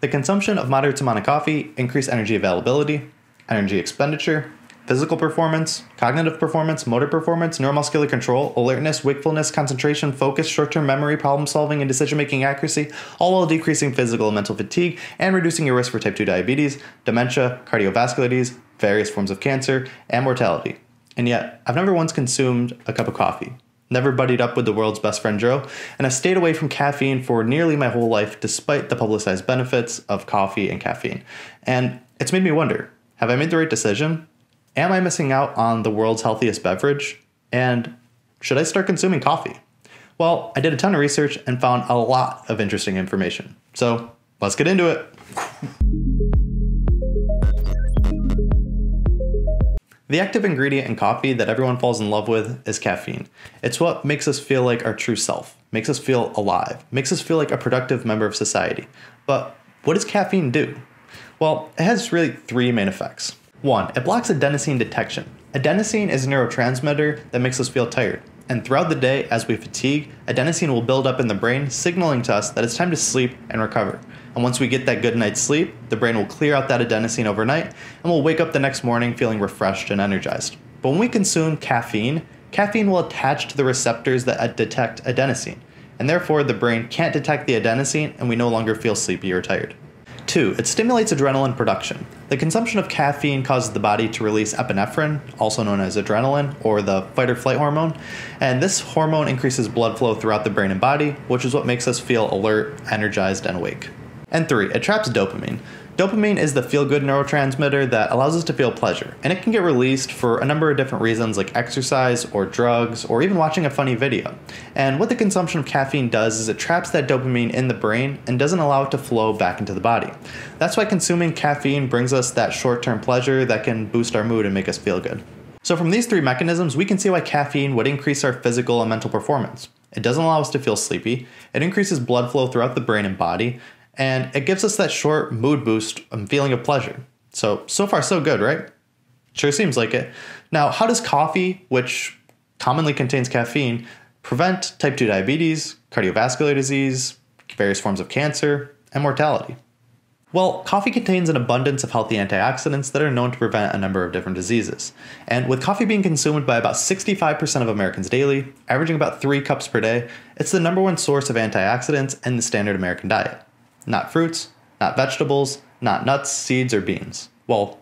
The consumption of moderate amount of coffee increased energy availability, energy expenditure, physical performance, cognitive performance, motor performance, neuromuscular control, alertness, wakefulness, concentration, focus, short term memory, problem solving, and decision making accuracy, all while decreasing physical and mental fatigue and reducing your risk for type 2 diabetes, dementia, cardiovascular disease, various forms of cancer, and mortality. And yet, I've never once consumed a cup of coffee. Never buddied up with the world's best friend Joe, and I've stayed away from caffeine for nearly my whole life despite the publicized benefits of coffee and caffeine. And it's made me wonder have I made the right decision? Am I missing out on the world's healthiest beverage? And should I start consuming coffee? Well, I did a ton of research and found a lot of interesting information. So let's get into it. The active ingredient in coffee that everyone falls in love with is caffeine. It's what makes us feel like our true self, makes us feel alive, makes us feel like a productive member of society. But what does caffeine do? Well, it has really three main effects. One, it blocks adenosine detection. Adenosine is a neurotransmitter that makes us feel tired, and throughout the day as we fatigue, adenosine will build up in the brain, signaling to us that it's time to sleep and recover. And once we get that good night's sleep, the brain will clear out that adenosine overnight and we'll wake up the next morning feeling refreshed and energized. But when we consume caffeine, caffeine will attach to the receptors that uh, detect adenosine, and therefore the brain can't detect the adenosine and we no longer feel sleepy or tired. 2. It stimulates adrenaline production. The consumption of caffeine causes the body to release epinephrine, also known as adrenaline, or the fight or flight hormone, and this hormone increases blood flow throughout the brain and body, which is what makes us feel alert, energized, and awake. And three, it traps dopamine. Dopamine is the feel good neurotransmitter that allows us to feel pleasure, and it can get released for a number of different reasons like exercise or drugs or even watching a funny video. And what the consumption of caffeine does is it traps that dopamine in the brain and doesn't allow it to flow back into the body. That's why consuming caffeine brings us that short term pleasure that can boost our mood and make us feel good. So, from these three mechanisms, we can see why caffeine would increase our physical and mental performance. It doesn't allow us to feel sleepy, it increases blood flow throughout the brain and body, and it gives us that short mood boost and feeling of pleasure. So, so far, so good, right? Sure seems like it. Now, how does coffee, which commonly contains caffeine, prevent type 2 diabetes, cardiovascular disease, various forms of cancer, and mortality? Well, coffee contains an abundance of healthy antioxidants that are known to prevent a number of different diseases. And with coffee being consumed by about 65% of Americans daily, averaging about 3 cups per day, it's the number one source of antioxidants in the standard American diet not fruits, not vegetables, not nuts, seeds, or beans. Well,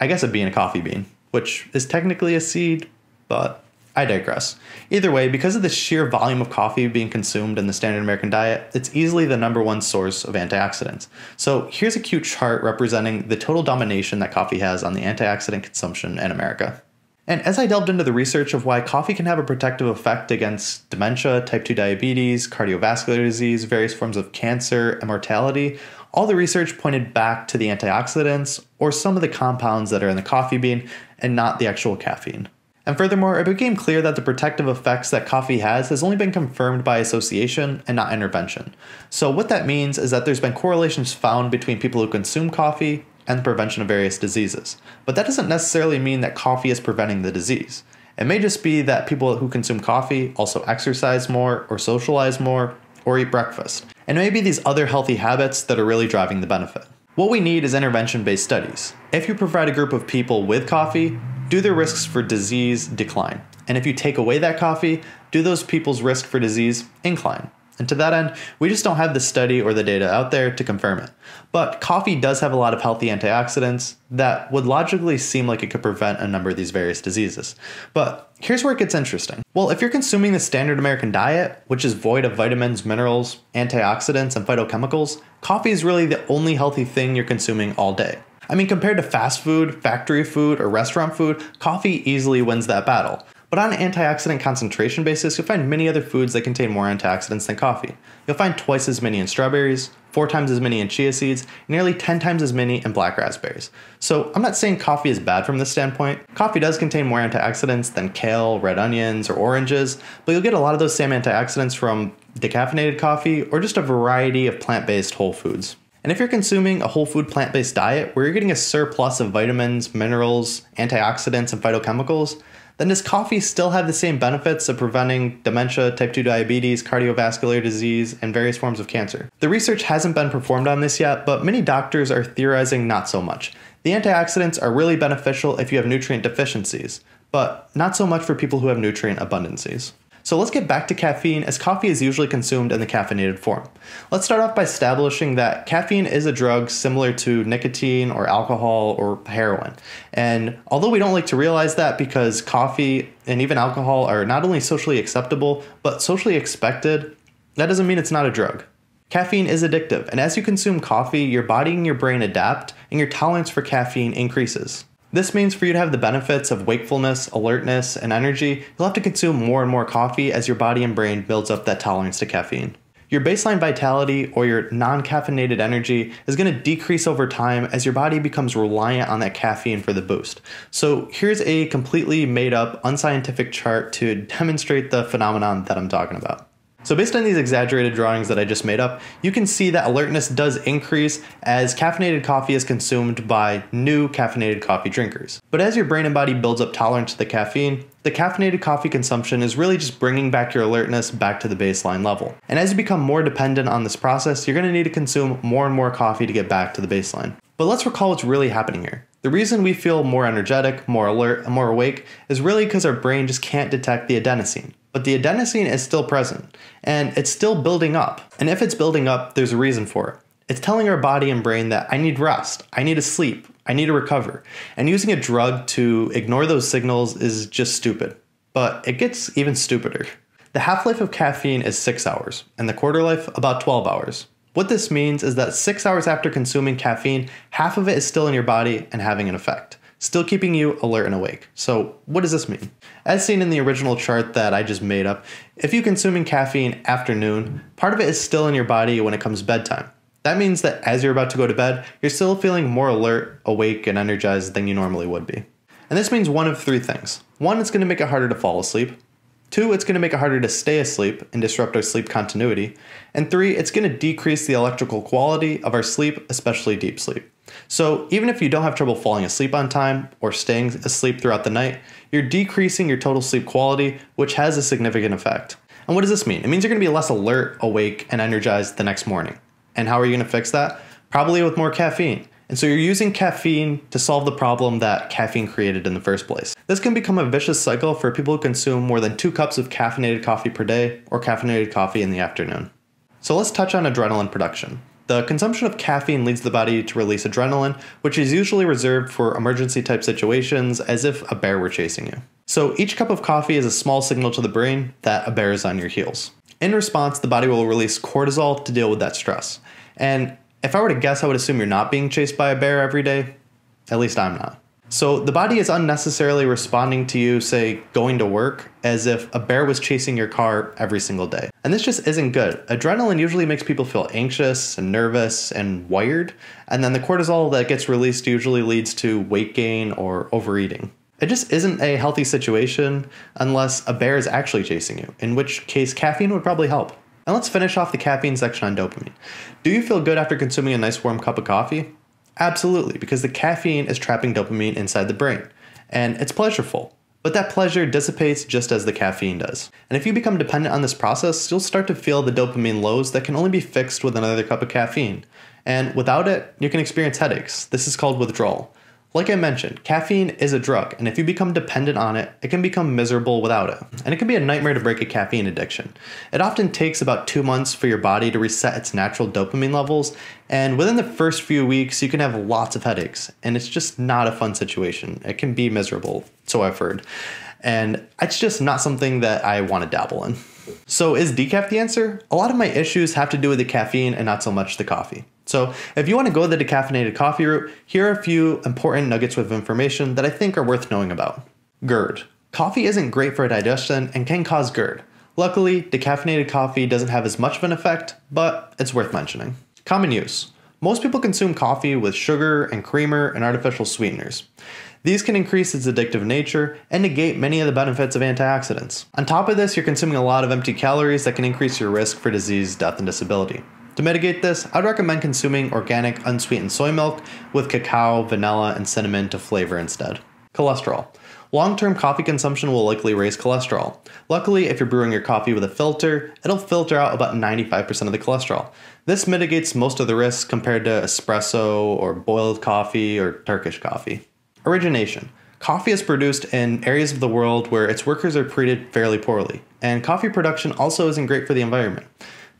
I guess it'd be a coffee bean, which is technically a seed, but I digress. Either way, because of the sheer volume of coffee being consumed in the standard American diet, it's easily the number one source of antioxidants. So here's a cute chart representing the total domination that coffee has on the antioxidant consumption in America. And as I delved into the research of why coffee can have a protective effect against dementia, type 2 diabetes, cardiovascular disease, various forms of cancer, and mortality, all the research pointed back to the antioxidants or some of the compounds that are in the coffee bean and not the actual caffeine. And furthermore, it became clear that the protective effects that coffee has has only been confirmed by association and not intervention. So, what that means is that there's been correlations found between people who consume coffee and the prevention of various diseases. But that doesn't necessarily mean that coffee is preventing the disease. It may just be that people who consume coffee also exercise more, or socialize more, or eat breakfast. And maybe these other healthy habits that are really driving the benefit. What we need is intervention based studies. If you provide a group of people with coffee, do their risks for disease decline? And if you take away that coffee, do those people's risk for disease incline? And to that end, we just don't have the study or the data out there to confirm it. But coffee does have a lot of healthy antioxidants that would logically seem like it could prevent a number of these various diseases. But here's where it gets interesting. Well, if you're consuming the standard American diet, which is void of vitamins, minerals, antioxidants, and phytochemicals, coffee is really the only healthy thing you're consuming all day. I mean, compared to fast food, factory food, or restaurant food, coffee easily wins that battle. But on an antioxidant concentration basis, you'll find many other foods that contain more antioxidants than coffee. You'll find twice as many in strawberries, four times as many in chia seeds, nearly 10 times as many in black raspberries. So I'm not saying coffee is bad from this standpoint. Coffee does contain more antioxidants than kale, red onions, or oranges, but you'll get a lot of those same antioxidants from decaffeinated coffee or just a variety of plant-based whole foods. And if you're consuming a whole food plant based diet where you're getting a surplus of vitamins, minerals, antioxidants, and phytochemicals, then does coffee still have the same benefits of preventing dementia, type 2 diabetes, cardiovascular disease, and various forms of cancer? The research hasn't been performed on this yet, but many doctors are theorizing not so much. The antioxidants are really beneficial if you have nutrient deficiencies, but not so much for people who have nutrient abundances. So let's get back to caffeine, as coffee is usually consumed in the caffeinated form. Let's start off by establishing that caffeine is a drug similar to nicotine or alcohol or heroin. And although we don't like to realize that because coffee and even alcohol are not only socially acceptable, but socially expected, that doesn't mean it's not a drug. Caffeine is addictive, and as you consume coffee, your body and your brain adapt, and your tolerance for caffeine increases. This means for you to have the benefits of wakefulness, alertness, and energy, you'll have to consume more and more coffee as your body and brain builds up that tolerance to caffeine. Your baseline vitality or your non caffeinated energy is going to decrease over time as your body becomes reliant on that caffeine for the boost. So, here's a completely made up, unscientific chart to demonstrate the phenomenon that I'm talking about. So based on these exaggerated drawings that I just made up, you can see that alertness does increase as caffeinated coffee is consumed by new caffeinated coffee drinkers. But as your brain and body builds up tolerance to the caffeine, the caffeinated coffee consumption is really just bringing back your alertness back to the baseline level. And as you become more dependent on this process, you're going to need to consume more and more coffee to get back to the baseline. But let's recall what's really happening here. The reason we feel more energetic, more alert, more awake is really because our brain just can't detect the adenosine but the adenosine is still present and it's still building up. And if it's building up, there's a reason for it. It's telling our body and brain that I need rest, I need to sleep, I need to recover. And using a drug to ignore those signals is just stupid. But it gets even stupider. The half life of caffeine is 6 hours, and the quarter life about 12 hours. What this means is that 6 hours after consuming caffeine, half of it is still in your body and having an effect still keeping you alert and awake. So, what does this mean? As seen in the original chart that I just made up, if you're consuming caffeine afternoon, part of it is still in your body when it comes bedtime. That means that as you're about to go to bed, you're still feeling more alert, awake, and energized than you normally would be. And this means one of three things. One, it's going to make it harder to fall asleep. Two, it's going to make it harder to stay asleep and disrupt our sleep continuity. And three, it's going to decrease the electrical quality of our sleep, especially deep sleep. So, even if you don't have trouble falling asleep on time or staying asleep throughout the night, you're decreasing your total sleep quality, which has a significant effect. And what does this mean? It means you're going to be less alert, awake, and energized the next morning. And how are you going to fix that? Probably with more caffeine. And so you're using caffeine to solve the problem that caffeine created in the first place. This can become a vicious cycle for people who consume more than two cups of caffeinated coffee per day or caffeinated coffee in the afternoon. So let's touch on adrenaline production. The consumption of caffeine leads the body to release adrenaline, which is usually reserved for emergency type situations as if a bear were chasing you. So each cup of coffee is a small signal to the brain that a bear is on your heels. In response, the body will release cortisol to deal with that stress. And if I were to guess, I would assume you're not being chased by a bear every day. At least I'm not. So the body is unnecessarily responding to you, say, going to work, as if a bear was chasing your car every single day. And this just isn't good. Adrenaline usually makes people feel anxious and nervous and wired, and then the cortisol that gets released usually leads to weight gain or overeating. It just isn't a healthy situation unless a bear is actually chasing you, in which case caffeine would probably help. And let's finish off the caffeine section on dopamine. Do you feel good after consuming a nice warm cup of coffee? Absolutely, because the caffeine is trapping dopamine inside the brain, and it's pleasureful. But that pleasure dissipates just as the caffeine does. And if you become dependent on this process, you'll start to feel the dopamine lows that can only be fixed with another cup of caffeine. And without it, you can experience headaches. This is called withdrawal. Like I mentioned, caffeine is a drug, and if you become dependent on it, it can become miserable without it. And it can be a nightmare to break a caffeine addiction. It often takes about two months for your body to reset its natural dopamine levels, and within the first few weeks, you can have lots of headaches, and it's just not a fun situation. It can be miserable, so I've heard. And it's just not something that I want to dabble in. So, is decaf the answer? A lot of my issues have to do with the caffeine and not so much the coffee. So, if you want to go the decaffeinated coffee route, here are a few important nuggets of information that I think are worth knowing about. GERD. Coffee isn't great for digestion and can cause GERD. Luckily, decaffeinated coffee doesn't have as much of an effect, but it's worth mentioning. Common use. Most people consume coffee with sugar and creamer and artificial sweeteners. These can increase its addictive nature and negate many of the benefits of antioxidants. On top of this, you're consuming a lot of empty calories that can increase your risk for disease, death, and disability. To mitigate this, I'd recommend consuming organic unsweetened soy milk with cacao, vanilla, and cinnamon to flavor instead. Cholesterol. Long term coffee consumption will likely raise cholesterol. Luckily, if you're brewing your coffee with a filter, it'll filter out about 95% of the cholesterol. This mitigates most of the risks compared to espresso or boiled coffee or Turkish coffee. Origination. Coffee is produced in areas of the world where its workers are treated fairly poorly, and coffee production also isn't great for the environment.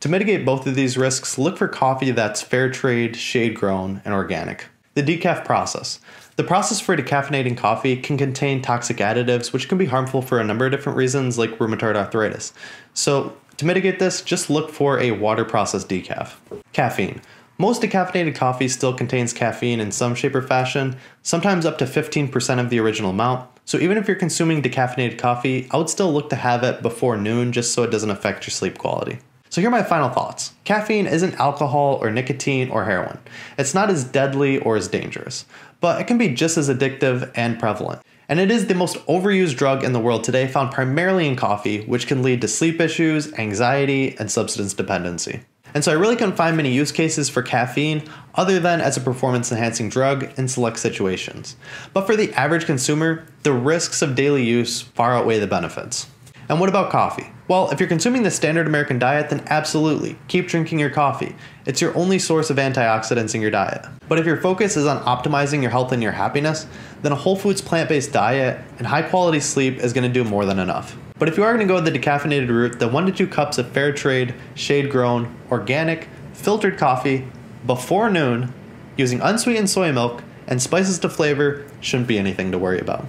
To mitigate both of these risks, look for coffee that's fair trade, shade grown, and organic. The decaf process. The process for decaffeinating coffee can contain toxic additives, which can be harmful for a number of different reasons, like rheumatoid arthritis. So, to mitigate this, just look for a water processed decaf. Caffeine. Most decaffeinated coffee still contains caffeine in some shape or fashion, sometimes up to 15% of the original amount. So, even if you're consuming decaffeinated coffee, I would still look to have it before noon just so it doesn't affect your sleep quality. So here are my final thoughts. Caffeine isn't alcohol or nicotine or heroin. It's not as deadly or as dangerous, but it can be just as addictive and prevalent. And it is the most overused drug in the world today, found primarily in coffee, which can lead to sleep issues, anxiety, and substance dependency. And so I really couldn't find many use cases for caffeine other than as a performance enhancing drug in select situations. But for the average consumer, the risks of daily use far outweigh the benefits. And what about coffee? Well, if you're consuming the standard American diet, then absolutely, keep drinking your coffee. It's your only source of antioxidants in your diet. But if your focus is on optimizing your health and your happiness, then a whole foods plant based diet and high quality sleep is gonna do more than enough. But if you are gonna go the decaffeinated route, then one to two cups of fair trade, shade grown, organic, filtered coffee before noon using unsweetened soy milk and spices to flavor shouldn't be anything to worry about.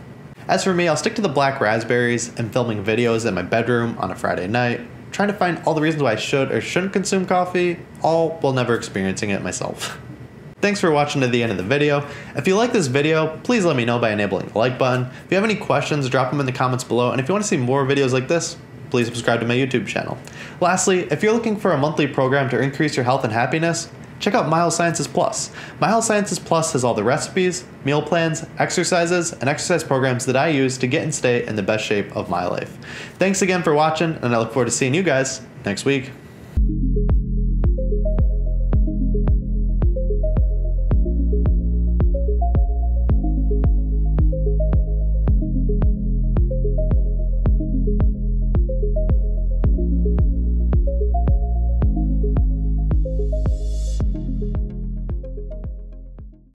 As for me, I'll stick to the black raspberries and filming videos in my bedroom on a Friday night, trying to find all the reasons why I should or shouldn't consume coffee, all while never experiencing it myself. Thanks for watching to the end of the video. If you like this video, please let me know by enabling the like button. If you have any questions, drop them in the comments below, and if you want to see more videos like this, please subscribe to my YouTube channel. Lastly, if you're looking for a monthly program to increase your health and happiness, check out Miles Sciences Plus. Miles Sciences Plus has all the recipes, meal plans, exercises, and exercise programs that I use to get and stay in the best shape of my life. Thanks again for watching, and I look forward to seeing you guys next week.